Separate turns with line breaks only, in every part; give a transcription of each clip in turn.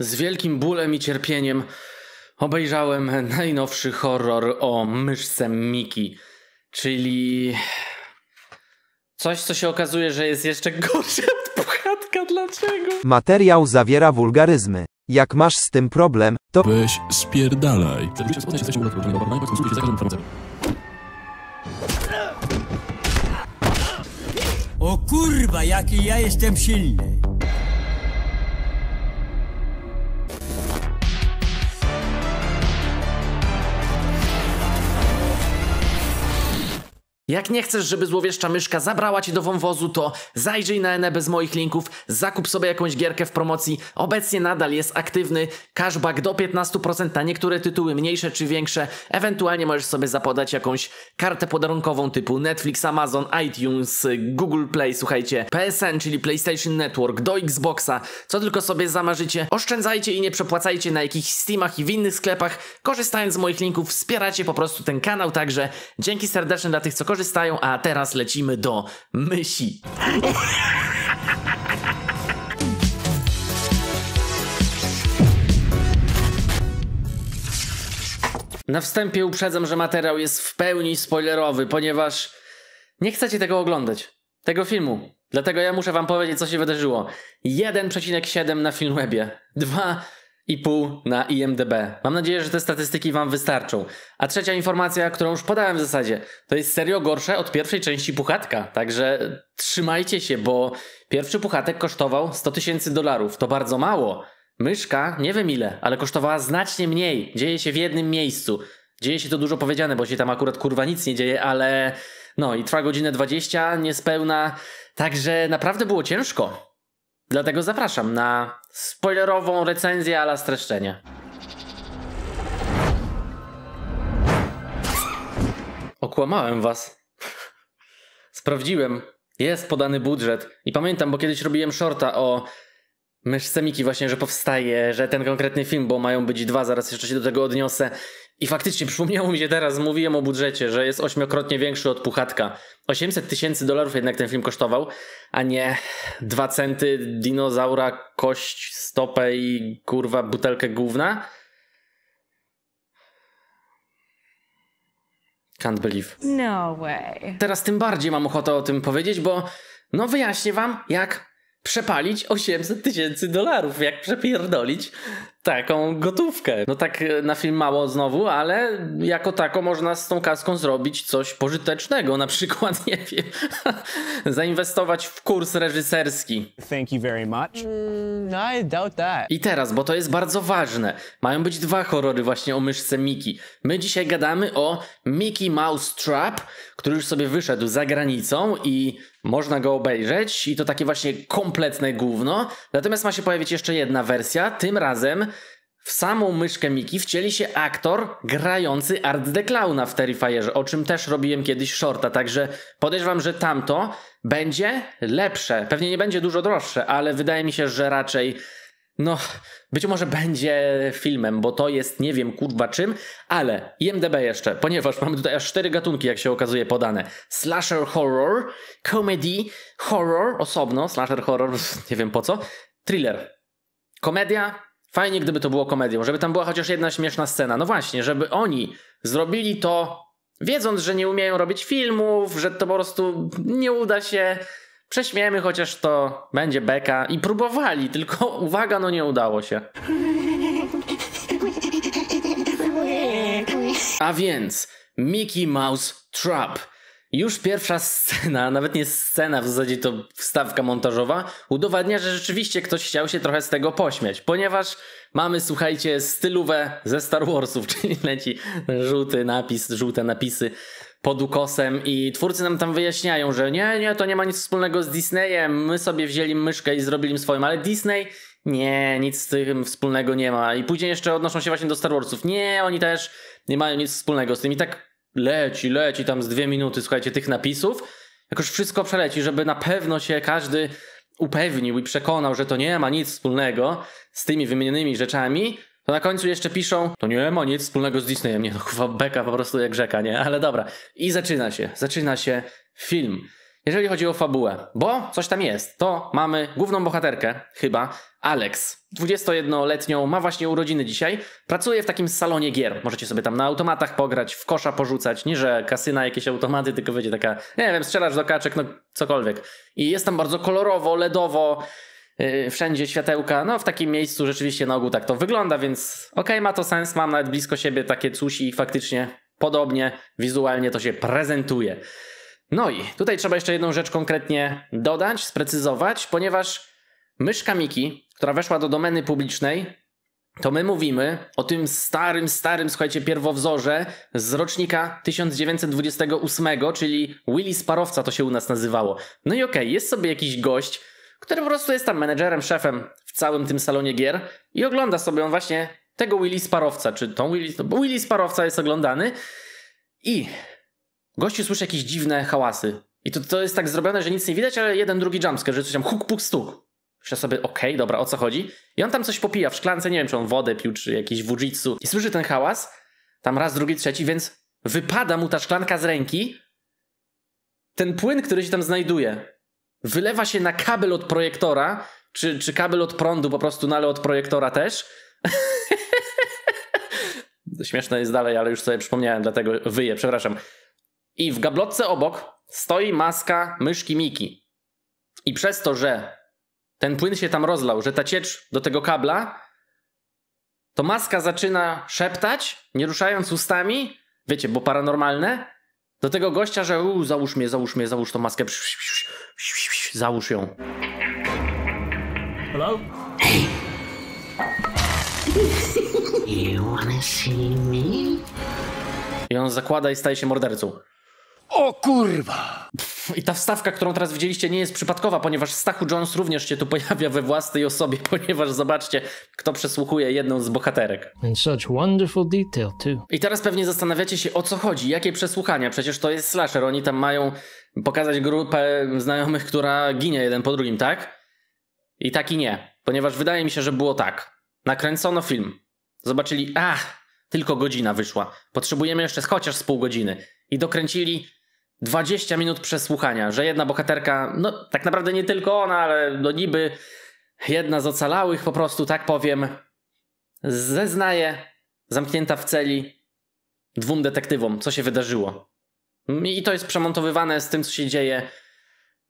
Z wielkim bólem i cierpieniem obejrzałem najnowszy horror o myszce Miki, czyli coś, co się okazuje, że jest jeszcze gorsze od puchatka. Dlaczego? Materiał zawiera wulgaryzmy. Jak masz z tym problem, to weź spierdalaj. O kurwa, jaki ja jestem silny. Jak nie chcesz, żeby złowieszcza myszka zabrała cię do wąwozu, to zajrzyj na Enę bez moich linków, zakup sobie jakąś gierkę w promocji. Obecnie nadal jest aktywny cashback do 15% na niektóre tytuły mniejsze czy większe. Ewentualnie możesz sobie zapodać jakąś kartę podarunkową typu Netflix, Amazon, iTunes, Google Play, słuchajcie, PSN, czyli PlayStation Network, do Xboxa, co tylko sobie zamarzycie. Oszczędzajcie i nie przepłacajcie na jakichś Steamach i w innych sklepach. Korzystając z moich linków wspieracie po prostu ten kanał, także dzięki serdeczne dla tych, co korzystają korzystają, a teraz lecimy do myśli. Na wstępie uprzedzam, że materiał jest w pełni spoilerowy, ponieważ nie chcecie tego oglądać, tego filmu. Dlatego ja muszę wam powiedzieć, co się wydarzyło. 1,7 na Filmwebie, 2 i pół na IMDB. Mam nadzieję, że te statystyki Wam wystarczą. A trzecia informacja, którą już podałem w zasadzie, to jest serio gorsze od pierwszej części Puchatka. Także trzymajcie się, bo pierwszy Puchatek kosztował 100 tysięcy dolarów. To bardzo mało. Myszka, nie wiem ile, ale kosztowała znacznie mniej. Dzieje się w jednym miejscu. Dzieje się to dużo powiedziane, bo się tam akurat kurwa nic nie dzieje, ale no i trwa godzinę 20, niespełna. Także naprawdę było ciężko. Dlatego zapraszam na spoilerową recenzję ala streszczenie. Okłamałem was. Sprawdziłem. Jest podany budżet. I pamiętam, bo kiedyś robiłem shorta o myszce Miki właśnie, że powstaje, że ten konkretny film, bo mają być dwa, zaraz jeszcze się do tego odniosę. I faktycznie przypomniało mi się teraz, mówiłem o budżecie, że jest ośmiokrotnie większy od Puchatka. 800 tysięcy dolarów jednak ten film kosztował, a nie dwa centy dinozaura, kość, stopę i kurwa butelkę główna. Can't believe. No way. Teraz tym bardziej mam ochotę o tym powiedzieć, bo no wyjaśnię wam, jak przepalić 800 tysięcy dolarów, jak przepierdolić taką gotówkę. No tak e, na film mało znowu, ale jako tako można z tą kaską zrobić coś pożytecznego, na przykład, nie wiem, zainwestować w kurs reżyserski. Thank you very much. Mm, no, I doubt that. I teraz, bo to jest bardzo ważne. Mają być dwa horrory właśnie o myszce Miki. My dzisiaj gadamy o Mickey Mouse Trap, który już sobie wyszedł za granicą i można go obejrzeć i to takie właśnie kompletne gówno. Natomiast ma się pojawić jeszcze jedna wersja, tym razem w samą myszkę Miki wcieli się aktor grający Art the Clowna w Terrifierze, o czym też robiłem kiedyś shorta, także podejrzewam, że tamto będzie lepsze. Pewnie nie będzie dużo droższe, ale wydaje mi się, że raczej no, być może będzie filmem, bo to jest nie wiem kurwa czym, ale IMDB jeszcze, ponieważ mamy tutaj aż cztery gatunki, jak się okazuje, podane. Slasher horror, comedy, horror, osobno, slasher horror, nie wiem po co, thriller, komedia, Fajnie, gdyby to było komedią, żeby tam była chociaż jedna śmieszna scena. No właśnie, żeby oni zrobili to, wiedząc, że nie umieją robić filmów, że to po prostu nie uda się, prześmiemy chociaż to, będzie beka i próbowali, tylko uwaga, no nie udało się. A więc Mickey Mouse Trap już pierwsza scena, nawet nie scena, w zasadzie to wstawka montażowa, udowadnia, że rzeczywiście ktoś chciał się trochę z tego pośmiać, ponieważ mamy, słuchajcie, stylówę ze Star Warsów, czyli leci żółty napis, żółte napisy pod ukosem i twórcy nam tam wyjaśniają, że nie, nie, to nie ma nic wspólnego z Disneyem, my sobie wzięli myszkę i zrobili swoim, ale Disney nie, nic z tym wspólnego nie ma. I później jeszcze odnoszą się właśnie do Star Warsów. Nie, oni też nie mają nic wspólnego z tym. I tak leci, leci tam z dwie minuty, słuchajcie, tych napisów, jakoś wszystko przeleci, żeby na pewno się każdy upewnił i przekonał, że to nie ma nic wspólnego z tymi wymienionymi rzeczami, to na końcu jeszcze piszą, to nie ma nic wspólnego z Disneyem. Nie, no chyba beka po prostu jak rzeka, nie? Ale dobra. I zaczyna się, zaczyna się film. Jeżeli chodzi o fabułę, bo coś tam jest, to mamy główną bohaterkę, chyba, Alex. 21-letnią, ma właśnie urodziny dzisiaj, pracuje w takim salonie gier. Możecie sobie tam na automatach pograć, w kosza porzucać, nie że kasyna jakieś automaty, tylko będzie taka, nie wiem, strzelasz do kaczek, no cokolwiek. I jest tam bardzo kolorowo, ledowo, yy, wszędzie światełka, no w takim miejscu rzeczywiście na ogół tak to wygląda, więc okej, okay, ma to sens, mam nawet blisko siebie takie cusi i faktycznie podobnie wizualnie to się prezentuje. No i tutaj trzeba jeszcze jedną rzecz konkretnie dodać, sprecyzować, ponieważ myszka Miki, która weszła do domeny publicznej, to my mówimy o tym starym, starym, słuchajcie, pierwowzorze z rocznika 1928, czyli Willy Sparowca to się u nas nazywało. No i okej, okay, jest sobie jakiś gość, który po prostu jest tam menedżerem, szefem w całym tym salonie gier i ogląda sobie on właśnie tego Willy Sparowca, czy tą Willy, Willy Sparowca jest oglądany i gościu słyszy jakieś dziwne hałasy. I to, to jest tak zrobione, że nic nie widać, ale jeden, drugi jumpscare, że coś tam huk, puk, stuk. Myślę sobie, okej, okay, dobra, o co chodzi? I on tam coś popija w szklance, nie wiem, czy on wodę pił, czy jakiś wujitsu. I słyszy ten hałas, tam raz, drugi, trzeci, więc wypada mu ta szklanka z ręki. Ten płyn, który się tam znajduje, wylewa się na kabel od projektora, czy, czy kabel od prądu po prostu, no ale od projektora też. Śmieszne jest dalej, ale już sobie przypomniałem, dlatego wyję, przepraszam. I w gablotce obok stoi maska myszki Miki. I przez to, że ten płyn się tam rozlał, że ta ciecz do tego kabla, to maska zaczyna szeptać, nie ruszając ustami, wiecie, bo paranormalne, do tego gościa, że u, załóż mnie, załóż mnie, załóż tą maskę, psz, psz, psz, załóż ją. Hello? Hey. You wanna see me? I on zakłada i staje się mordercą. O kurwa! Pff. I ta wstawka, którą teraz widzieliście, nie jest przypadkowa, ponieważ Stachu Jones również się tu pojawia we własnej osobie, ponieważ zobaczcie, kto przesłuchuje jedną z bohaterek. such wonderful detail too. I teraz pewnie zastanawiacie się, o co chodzi, jakie przesłuchania? Przecież to jest slasher, oni tam mają pokazać grupę znajomych, która ginie jeden po drugim, tak? I tak i nie, ponieważ wydaje mi się, że było tak. Nakręcono film, zobaczyli, ach, tylko godzina wyszła. Potrzebujemy jeszcze chociaż z pół godziny. I dokręcili 20 minut przesłuchania, że jedna bohaterka, no tak naprawdę nie tylko ona, ale no niby jedna z ocalałych, po prostu tak powiem, zeznaje, zamknięta w celi dwóm detektywom, co się wydarzyło. I to jest przemontowywane z tym, co się dzieje,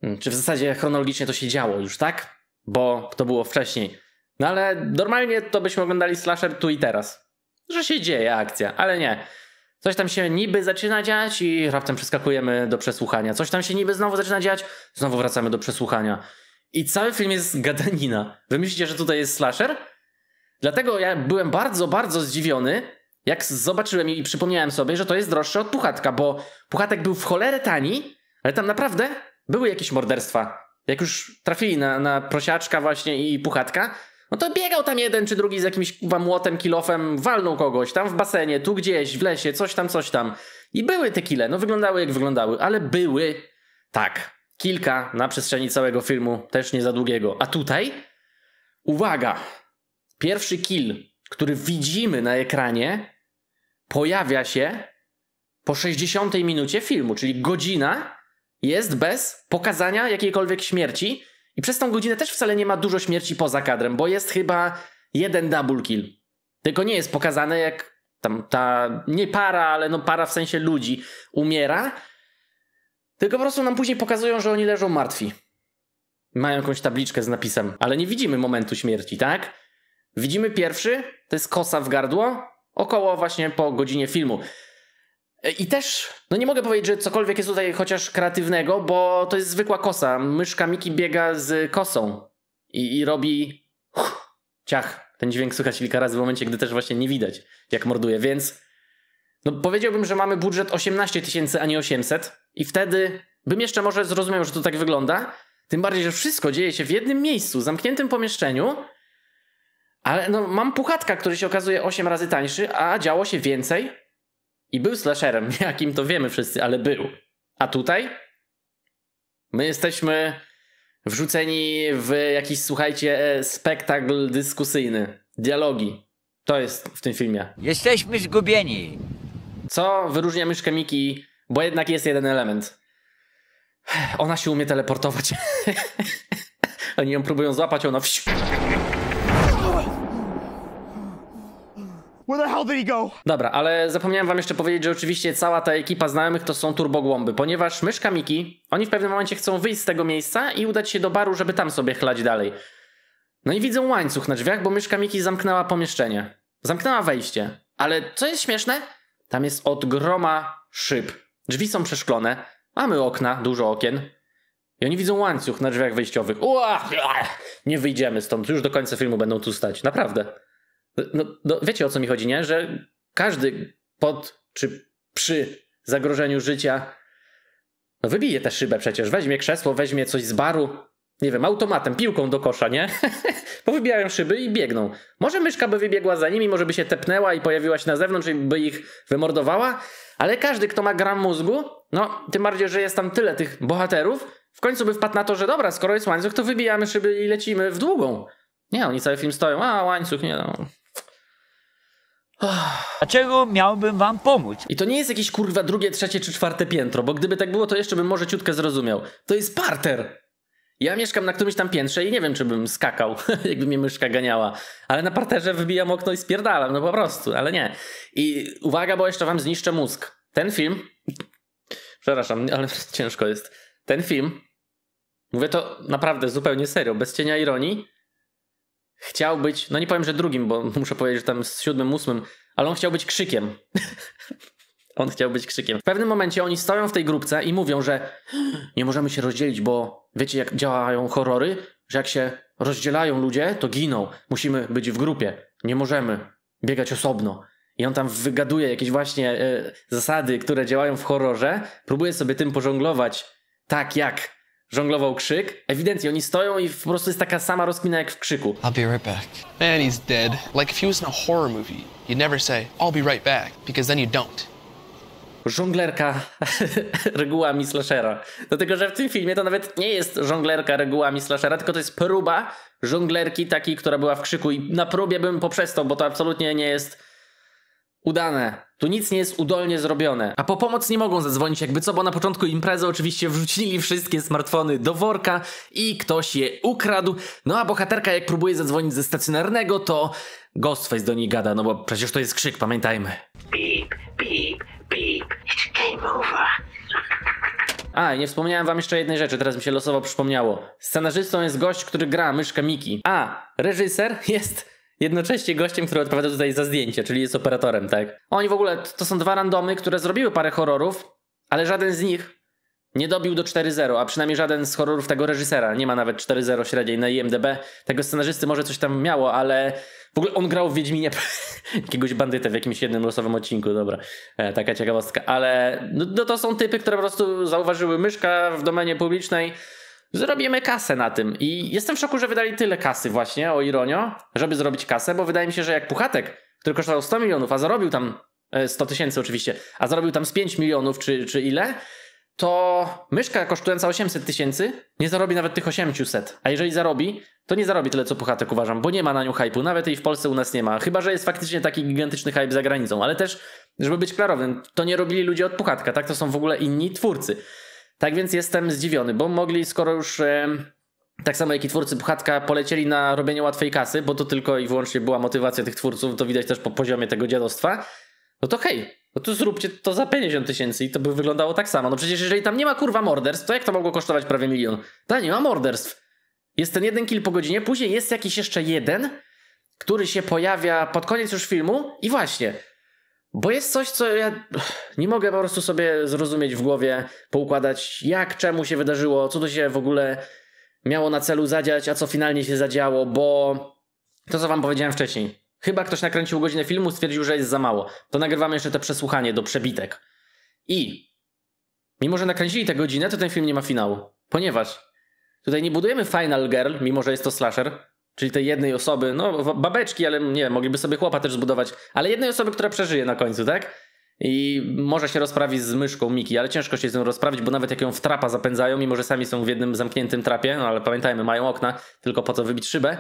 hmm, czy w zasadzie chronologicznie to się działo już, tak? Bo to było wcześniej. No ale normalnie to byśmy oglądali slasher tu i teraz. Że się dzieje akcja, ale nie. Coś tam się niby zaczyna dziać i raptem przeskakujemy do przesłuchania. Coś tam się niby znowu zaczyna dziać, znowu wracamy do przesłuchania. I cały film jest gadanina. Wy myślicie, że tutaj jest slasher? Dlatego ja byłem bardzo, bardzo zdziwiony, jak zobaczyłem i przypomniałem sobie, że to jest droższe od Puchatka, bo Puchatek był w cholerę tani, ale tam naprawdę były jakieś morderstwa. Jak już trafili na, na prosiaczka właśnie i Puchatka, no to biegał tam jeden czy drugi z jakimś kurwa młotem, kilofem, walnął kogoś tam w basenie, tu gdzieś, w lesie, coś tam, coś tam. I były te kile, no wyglądały jak wyglądały, ale były, tak, kilka na przestrzeni całego filmu, też nie za długiego. A tutaj, uwaga, pierwszy kill, który widzimy na ekranie, pojawia się po 60 minucie filmu, czyli godzina jest bez pokazania jakiejkolwiek śmierci, i przez tą godzinę też wcale nie ma dużo śmierci poza kadrem, bo jest chyba jeden double kill. Tylko nie jest pokazane, jak tam ta, nie para, ale no para w sensie ludzi umiera. Tylko po prostu nam później pokazują, że oni leżą martwi. Mają jakąś tabliczkę z napisem, ale nie widzimy momentu śmierci, tak? Widzimy pierwszy, to jest kosa w gardło, około właśnie po godzinie filmu. E, I też, no nie mogę powiedzieć, że cokolwiek jest tutaj chociaż kreatywnego, bo to jest zwykła kosa. Myszka Miki biega z kosą i, i robi ciach. Ten dźwięk słychać kilka razy w momencie, gdy też właśnie nie widać, jak morduje, więc no powiedziałbym, że mamy budżet 18 tysięcy, a nie 800 i wtedy bym jeszcze może zrozumiał, że to tak wygląda, tym bardziej, że wszystko dzieje się w jednym miejscu, zamkniętym pomieszczeniu, ale no mam puchatka, który się okazuje 8 razy tańszy, a działo się więcej i był slasherem, jakim to wiemy wszyscy, ale był. A tutaj? My jesteśmy wrzuceni w jakiś, słuchajcie, e, spektakl dyskusyjny. Dialogi. To jest w tym filmie. Jesteśmy zgubieni. Co wyróżnia myszkę Miki, bo jednak jest jeden element. Ona się umie teleportować. Oni ją próbują złapać, ona wsiu Where the hell did he go? Dobra, ale zapomniałem wam jeszcze powiedzieć, że oczywiście cała ta ekipa znajomych to są turbogłąby, ponieważ myszka Miki, oni w pewnym momencie chcą wyjść z tego miejsca i udać się do baru, żeby tam sobie chlać dalej. No i widzą łańcuch na drzwiach, bo myszka Miki zamknęła pomieszczenie. Zamknęła wejście. Ale co jest śmieszne? Tam jest od groma szyb. Drzwi są przeszklone, mamy okna, dużo okien. I oni widzą łańcuch na drzwiach wejściowych. Uah! Nie wyjdziemy stąd, już do końca filmu będą tu stać. Naprawdę. No, no, wiecie o co mi chodzi, nie? Że każdy pod czy przy zagrożeniu życia no wybije tę szybę przecież. Weźmie krzesło, weźmie coś z baru, nie wiem, automatem, piłką do kosza, nie? Powybijają szyby i biegną. Może myszka by wybiegła za nimi, może by się tepnęła i pojawiła się na zewnątrz i by ich wymordowała, ale każdy, kto ma gram mózgu, no tym bardziej, że jest tam tyle tych bohaterów, w końcu by wpadł na to, że dobra, skoro jest łańcuch, to wybijamy szyby i lecimy w długą. Nie, oni cały film stoją, a łańcuch, nie no. Dlaczego miałbym wam pomóc? I to nie jest jakieś kurwa drugie, trzecie czy czwarte piętro, bo gdyby tak było, to jeszcze bym może ciutkę zrozumiał. To jest parter! Ja mieszkam na którymś tam piętrze i nie wiem, czy bym skakał, jakby mnie myszka ganiała. Ale na parterze wybijam okno i spierdalam, no po prostu, ale nie. I uwaga, bo jeszcze wam zniszczę mózg. Ten film... Przepraszam, ale ciężko jest. Ten film... Mówię to naprawdę zupełnie serio, bez cienia ironii chciał być, no nie powiem, że drugim, bo muszę powiedzieć, że tam z siódmym, ósmym, ale on chciał być krzykiem. on chciał być krzykiem. W pewnym momencie oni stoją w tej grupce i mówią, że nie możemy się rozdzielić, bo wiecie jak działają horrory, że jak się rozdzielają ludzie, to giną. Musimy być w grupie. Nie możemy biegać osobno. I on tam wygaduje jakieś właśnie y, zasady, które działają w horrorze. Próbuje sobie tym pożonglować tak jak żonglował krzyk. Ewidentnie oni stoją i po prostu jest taka sama rozkmina jak w krzyku. I'll be right back. Man, he's dead. Like if he was in a horror movie, you'd never say I'll be right back because then you don't. Żonglerka regułami slashera. Dlatego, że w tym filmie to nawet nie jest żonglerka regułami slashera, tylko to jest próba żonglerki takiej, która była w krzyku i na próbie bym poprzestał, bo to absolutnie nie jest udane. Tu nic nie jest udolnie zrobione. A po pomoc nie mogą zadzwonić jakby co, bo na początku imprezy oczywiście wrzucili wszystkie smartfony do worka i ktoś je ukradł. No a bohaterka jak próbuje zadzwonić ze stacjonarnego, to Ghostface do niej gada, no bo przecież to jest krzyk, pamiętajmy. Beep, beep, beep, it's game over. A, nie wspomniałem wam jeszcze jednej rzeczy, teraz mi się losowo przypomniało. Scenarzystą jest gość, który gra myszkę Miki. A, reżyser jest jednocześnie gościem, który odpowiada tutaj za zdjęcie, czyli jest operatorem, tak? Oni w ogóle, to są dwa randomy, które zrobiły parę horrorów, ale żaden z nich nie dobił do 4-0, a przynajmniej żaden z horrorów tego reżysera. Nie ma nawet 4-0 średniej na IMDB. Tego scenarzysty może coś tam miało, ale w ogóle on grał w Wiedźminie jakiegoś bandytę w jakimś jednym losowym odcinku, dobra. E, taka ciekawostka. Ale no, no, to są typy, które po prostu zauważyły myszka w domenie publicznej, Zrobimy kasę na tym. I jestem w szoku, że wydali tyle kasy właśnie, o ironio, żeby zrobić kasę, bo wydaje mi się, że jak Puchatek, który kosztował 100 milionów, a zarobił tam 100 e, tysięcy oczywiście, a zarobił tam z 5 milionów czy, czy ile, to myszka kosztująca 800 tysięcy nie zarobi nawet tych 800. A jeżeli zarobi, to nie zarobi tyle co Puchatek uważam, bo nie ma na nią hype'u. Nawet i w Polsce u nas nie ma. Chyba, że jest faktycznie taki gigantyczny hype za granicą. Ale też, żeby być klarownym, to nie robili ludzie od Puchatka, tak? To są w ogóle inni twórcy. Tak więc jestem zdziwiony, bo mogli, skoro już e, tak samo jak i twórcy Puchatka polecieli na robienie łatwej kasy, bo to tylko i wyłącznie była motywacja tych twórców, to widać też po poziomie tego dziadostwa, no to hej, no to zróbcie to za 50 tysięcy i to by wyglądało tak samo. No przecież jeżeli tam nie ma kurwa morderstw, to jak to mogło kosztować prawie milion? Tam nie ma morderstw. Jest ten jeden kill po godzinie, później jest jakiś jeszcze jeden, który się pojawia pod koniec już filmu i właśnie, bo jest coś, co ja nie mogę po prostu sobie zrozumieć w głowie, poukładać, jak, czemu się wydarzyło, co to się w ogóle miało na celu zadziać, a co finalnie się zadziało, bo to, co wam powiedziałem wcześniej. Chyba ktoś nakręcił godzinę filmu, stwierdził, że jest za mało. To nagrywamy jeszcze te przesłuchanie do przebitek. I mimo, że nakręcili tę godzinę, to ten film nie ma finału. Ponieważ tutaj nie budujemy Final Girl, mimo że jest to slasher, Czyli tej jednej osoby, no babeczki, ale nie mogliby sobie chłopa też zbudować, ale jednej osoby, która przeżyje na końcu, tak? I może się rozprawić z myszką Miki, ale ciężko się z nią rozprawić, bo nawet jak ją w trapa zapędzają, mimo że sami są w jednym zamkniętym trapie, no ale pamiętajmy, mają okna, tylko po co wybić szybę,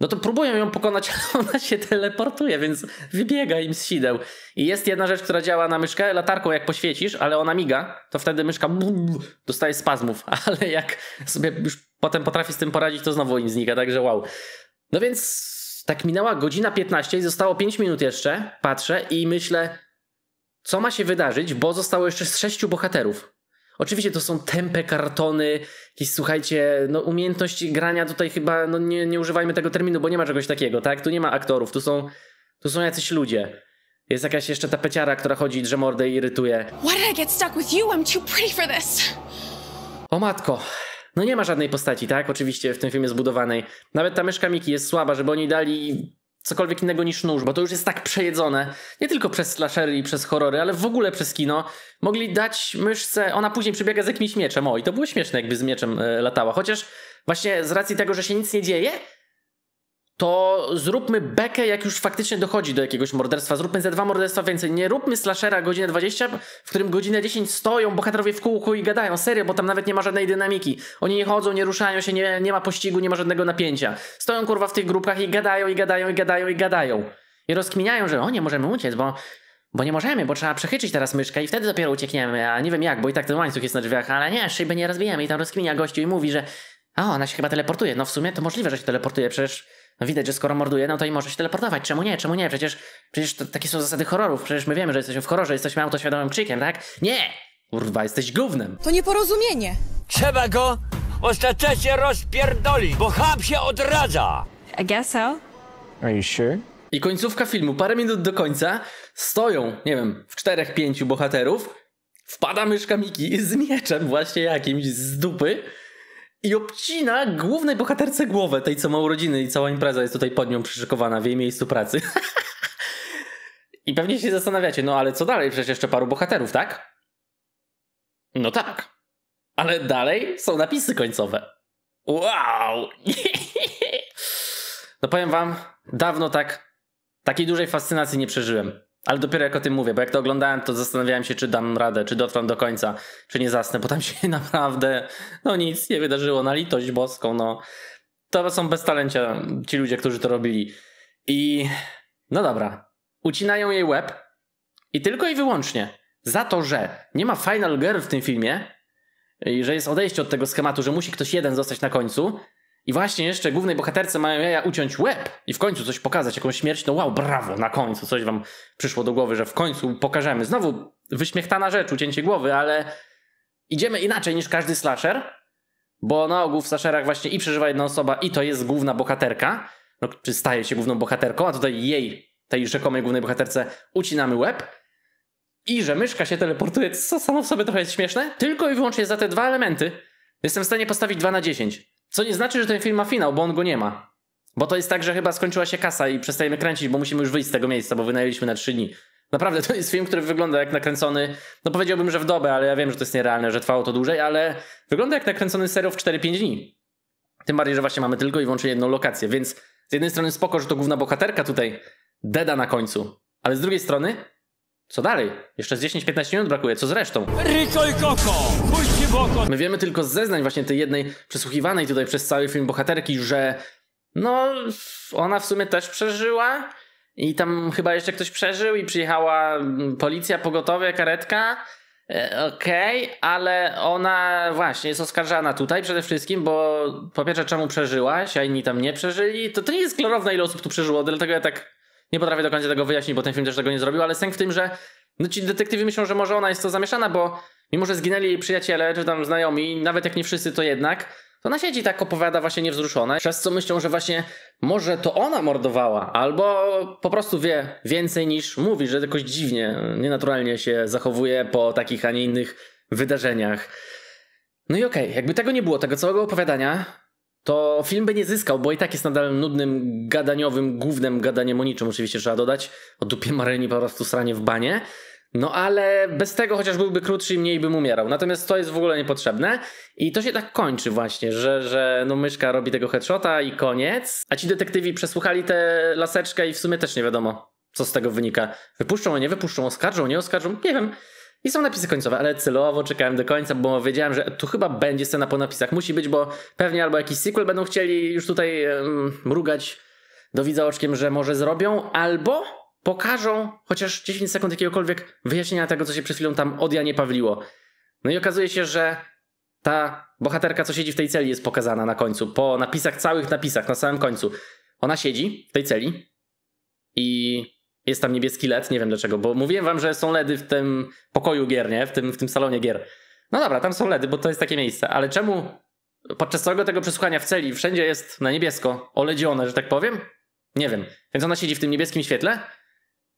no to próbują ją pokonać, ale ona się teleportuje, więc wybiega im z sideł. I jest jedna rzecz, która działa na myszkę, latarką jak poświecisz, ale ona miga, to wtedy myszka dostaje spazmów, ale jak sobie już potem potrafi z tym poradzić, to znowu im znika, także wow. No więc tak minęła godzina 15 i zostało 5 minut jeszcze, patrzę i myślę, co ma się wydarzyć, bo zostało jeszcze z sześciu bohaterów. Oczywiście to są tempe kartony, i słuchajcie, no umiejętność grania tutaj chyba, no nie, nie używajmy tego terminu, bo nie ma czegoś takiego, tak? Tu nie ma aktorów, tu są, tu są jacyś ludzie. Jest jakaś jeszcze tapeciara, która chodzi, drze mordę i irytuje. O matko, no nie ma żadnej postaci, tak? Oczywiście w tym filmie zbudowanej. Nawet ta myszka Miki jest słaba, żeby oni dali cokolwiek innego niż nóż, bo to już jest tak przejedzone, nie tylko przez slashery i przez horrory, ale w ogóle przez kino, mogli dać myszce, ona później przebiega z jakimś mieczem, o i to było śmieszne jakby z mieczem y, latała, chociaż właśnie z racji tego, że się nic nie dzieje, to zróbmy bekę, jak już faktycznie dochodzi do jakiegoś morderstwa. Zróbmy ze dwa morderstwa więcej. Nie róbmy slashera godzinę 20, w którym godzinę 10 stoją bohaterowie w kółku i gadają. Serio, bo tam nawet nie ma żadnej dynamiki. Oni nie chodzą, nie ruszają się, nie, nie ma pościgu, nie ma żadnego napięcia. Stoją kurwa w tych grupkach i gadają, i gadają, i gadają, i gadają. I rozkminiają, że o nie, możemy uciec, bo bo nie możemy, bo trzeba przechyczyć teraz myszkę i wtedy dopiero uciekniemy, a nie wiem jak, bo i tak ten łańcuch jest na drzwiach, ale nie, szyby nie rozbijemy i tam rozkminia gościu i mówi, że a ona się chyba teleportuje, no w sumie to możliwe, że się teleportuje, przecież no widać, że skoro morduje, no to i może się teleportować. Czemu nie? Czemu nie? Przecież, przecież to, takie są zasady horrorów. Przecież my wiemy, że jesteśmy w horrorze, jesteśmy autoświadomym krzykiem, tak? Nie! Kurwa, jesteś głównym. To nieporozumienie. Trzeba go ostatecznie rozpierdolić, bo ham się odradza. I guess so. Are you sure? I końcówka filmu, parę minut do końca, stoją, nie wiem, w czterech, pięciu bohaterów, wpada myszka Miki z mieczem właśnie jakimś z dupy i obcina głównej bohaterce głowę, tej co ma urodziny i cała impreza jest tutaj pod nią przyszykowana w jej miejscu pracy. I pewnie się zastanawiacie, no ale co dalej? Przecież jeszcze paru bohaterów, tak? No tak. Ale dalej są napisy końcowe. Wow! No powiem wam, dawno tak takiej dużej fascynacji nie przeżyłem. Ale dopiero jak o tym mówię, bo jak to oglądałem, to zastanawiałem się, czy dam radę, czy dotrwam do końca, czy nie zasnę, bo tam się naprawdę no nic nie wydarzyło, na litość boską, no. To są bez talencia ci ludzie, którzy to robili. I no dobra, ucinają jej łeb i tylko i wyłącznie za to, że nie ma final girl w tym filmie i że jest odejście od tego schematu, że musi ktoś jeden zostać na końcu, i właśnie jeszcze głównej bohaterce mają jaja uciąć łeb i w końcu coś pokazać, jakąś śmierć, no wow, brawo, na końcu coś wam przyszło do głowy, że w końcu pokażemy. Znowu wyśmiechtana rzecz, ucięcie głowy, ale idziemy inaczej niż każdy slasher, bo na ogół w slasherach właśnie i przeżywa jedna osoba i to jest główna bohaterka, no, czy staje się główną bohaterką, a tutaj jej, tej rzekomej głównej bohaterce ucinamy łeb i że myszka się teleportuje, co samo w sobie trochę jest śmieszne, tylko i wyłącznie za te dwa elementy. Jestem w stanie postawić 2 na 10. Co nie znaczy, że ten film ma finał, bo on go nie ma. Bo to jest tak, że chyba skończyła się kasa i przestajemy kręcić, bo musimy już wyjść z tego miejsca, bo wynajęliśmy na trzy dni. Naprawdę, to jest film, który wygląda jak nakręcony, no powiedziałbym, że w dobę, ale ja wiem, że to jest nierealne, że trwało to dłużej, ale wygląda jak nakręcony serio w 4-5 dni. Tym bardziej, że właśnie mamy tylko i wyłącznie jedną lokację, więc z jednej strony spoko, że to główna bohaterka tutaj deda na końcu, ale z drugiej strony co dalej? Jeszcze z 10-15 minut brakuje, co zresztą? Rico i Coco! Pójdźcie boko! My wiemy tylko z zeznań właśnie tej jednej przesłuchiwanej tutaj przez cały film bohaterki, że no ona w sumie też przeżyła i tam chyba jeszcze ktoś przeżył i przyjechała mm, policja, pogotowie, karetka. E, okej, okay, ale ona właśnie jest oskarżana tutaj przede wszystkim, bo po pierwsze czemu przeżyłaś, a inni tam nie przeżyli. To, to nie jest klarowne ile osób tu przeżyło, dlatego ja tak nie potrafię do końca tego wyjaśnić, bo ten film też tego nie zrobił, ale sęk w tym, że no ci detektywi myślą, że może ona jest to zamieszana, bo mimo, że zginęli jej przyjaciele czy tam znajomi, nawet jak nie wszyscy, to jednak, to ona siedzi tak opowiada właśnie niewzruszona, przez co myślą, że właśnie może to ona mordowała, albo po prostu wie więcej niż mówi, że jakoś dziwnie, nienaturalnie się zachowuje po takich, a nie innych wydarzeniach. No i okej, okay, jakby tego nie było, tego całego opowiadania, to film by nie zyskał, bo i tak jest nadal nudnym, gadaniowym, głównym gadaniem o oczywiście trzeba dodać, o dupie Maryni po prostu sranie w banie. No ale bez tego chociaż byłby krótszy i mniej bym umierał. Natomiast to jest w ogóle niepotrzebne i to się tak kończy właśnie, że, że no myszka robi tego headshota i koniec. A ci detektywi przesłuchali tę laseczkę i w sumie też nie wiadomo, co z tego wynika. Wypuszczą, nie wypuszczą, oskarżą, nie oskarżą, nie wiem. I są napisy końcowe, ale celowo czekałem do końca, bo wiedziałem, że tu chyba będzie scena po napisach. Musi być, bo pewnie albo jakiś sequel będą chcieli już tutaj um, mrugać do widza oczkiem, że może zrobią, albo pokażą chociaż 10 sekund jakiegokolwiek wyjaśnienia tego, co się przed chwilą tam od Janie Pawliło. No i okazuje się, że ta bohaterka, co siedzi w tej celi, jest pokazana na końcu, po napisach, całych napisach, na samym końcu. Ona siedzi w tej celi i jest tam niebieski LED, nie wiem dlaczego, bo mówiłem wam, że są LEDy w tym pokoju gier, nie? W tym, w tym salonie gier. No dobra, tam są LEDy, bo to jest takie miejsce, ale czemu podczas całego tego przesłuchania w celi wszędzie jest na niebiesko oledzione, że tak powiem? Nie wiem. Więc ona siedzi w tym niebieskim świetle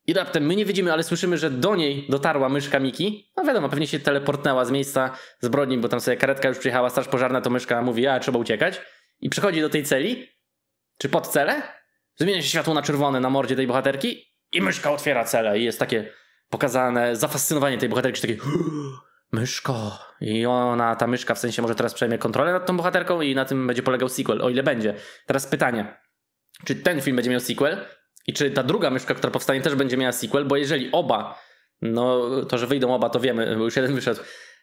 i raptem my nie widzimy, ale słyszymy, że do niej dotarła myszka Miki. No wiadomo, pewnie się teleportnęła z miejsca zbrodni, bo tam sobie karetka już przyjechała, straż pożarna, to myszka mówi, a trzeba uciekać. I przychodzi do tej celi, czy pod celę, zmienia się światło na czerwone na mordzie tej bohaterki i myszka otwiera cele i jest takie pokazane zafascynowanie tej bohaterki, takie myszko i ona, ta myszka w sensie może teraz przejmie kontrolę nad tą bohaterką i na tym będzie polegał sequel, o ile będzie. Teraz pytanie, czy ten film będzie miał sequel i czy ta druga myszka, która powstanie też będzie miała sequel, bo jeżeli oba, no to, że wyjdą oba to wiemy, bo już jeden wyszedł,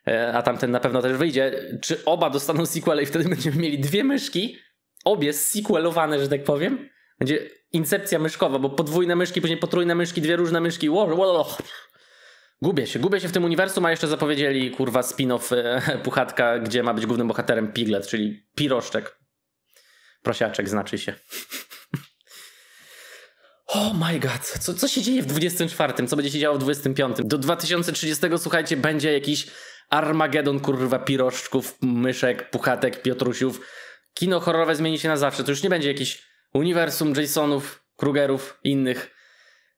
e, a tamten na pewno też wyjdzie, czy oba dostaną sequel i wtedy będziemy mieli dwie myszki, obie sequelowane, że tak powiem, będzie incepcja myszkowa, bo podwójne myszki, później potrójne myszki, dwie różne myszki. Wow, Gubię się, gubię się w tym uniwersum, a jeszcze zapowiedzieli kurwa spin-off e, Puchatka, gdzie ma być głównym bohaterem Piglet, czyli piroszczek. Prosiaczek znaczy się. Oh my god, co, co się dzieje w 24? Co będzie się działo w 25? Do 2030, słuchajcie, będzie jakiś Armagedon, kurwa, piroszczków, myszek, puchatek, piotrusiów. Kino horrorowe zmieni się na zawsze. To już nie będzie jakiś uniwersum Jasonów, Krugerów, innych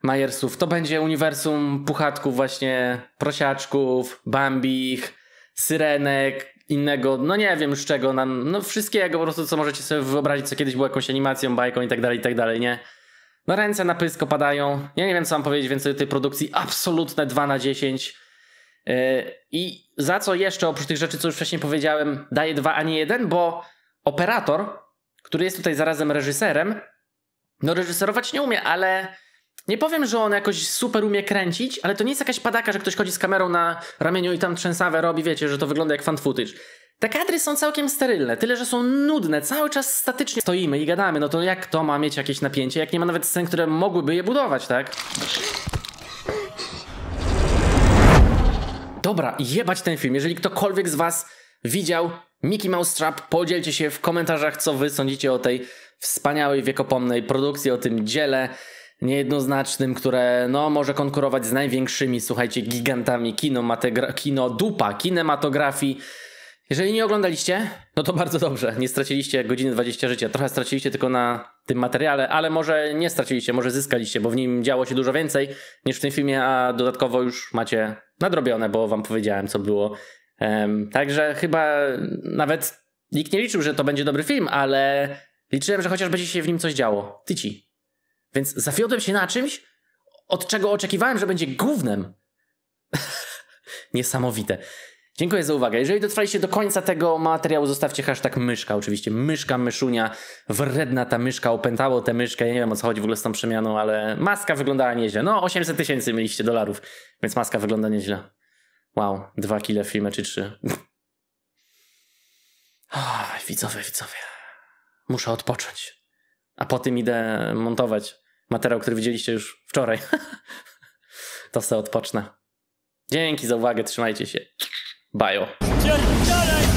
Majersów. To będzie uniwersum puchatków właśnie, prosiaczków, bambich, syrenek, innego, no nie wiem z czego, nam, no wszystkiego po prostu, co możecie sobie wyobrazić, co kiedyś było jakąś animacją, bajką i tak dalej, i tak dalej, nie? No ręce na pysko padają. Ja nie wiem, co mam powiedzieć więcej o tej produkcji. Absolutne 2 na 10. Yy, I za co jeszcze, oprócz tych rzeczy, co już wcześniej powiedziałem, daję 2, a nie 1, bo operator który jest tutaj zarazem reżyserem, no reżyserować nie umie, ale nie powiem, że on jakoś super umie kręcić, ale to nie jest jakaś padaka, że ktoś chodzi z kamerą na ramieniu i tam trzęsawę robi, wiecie, że to wygląda jak fan footage. Te kadry są całkiem sterylne, tyle że są nudne, cały czas statycznie stoimy i gadamy, no to jak to ma mieć jakieś napięcie, jak nie ma nawet scen, które mogłyby je budować, tak? Dobra, jebać ten film, jeżeli ktokolwiek z was widział Mickey Mouse Trap. Podzielcie się w komentarzach, co wy sądzicie o tej wspaniałej, wiekopomnej produkcji, o tym dziele niejednoznacznym, które no, może konkurować z największymi, słuchajcie, gigantami kino dupa, kinematografii. Jeżeli nie oglądaliście, no to bardzo dobrze. Nie straciliście godziny 20 życia. Trochę straciliście tylko na tym materiale, ale może nie straciliście, może zyskaliście, bo w nim działo się dużo więcej niż w tym filmie, a dodatkowo już macie nadrobione, bo wam powiedziałem, co było Także chyba nawet nikt nie liczył, że to będzie dobry film, ale liczyłem, że chociaż będzie się w nim coś działo. Tyci. Więc zawiodłem się na czymś, od czego oczekiwałem, że będzie głównym. Niesamowite. Dziękuję za uwagę. Jeżeli dotrwaliście do końca tego materiału, zostawcie hashtag myszka oczywiście. Myszka, myszunia, wredna ta myszka, opętało tę myszkę. Ja nie wiem o co chodzi w ogóle z tą przemianą, ale maska wyglądała nieźle. No 800 tysięcy mieliście dolarów, więc maska wygląda nieźle. Wow, dwa kile w filmie czy trzy. Oh, widzowie, widzowie. Muszę odpocząć. A po tym idę montować materiał, który widzieliście już wczoraj. to sobie odpocznę. Dzięki za uwagę, trzymajcie się. Bajo.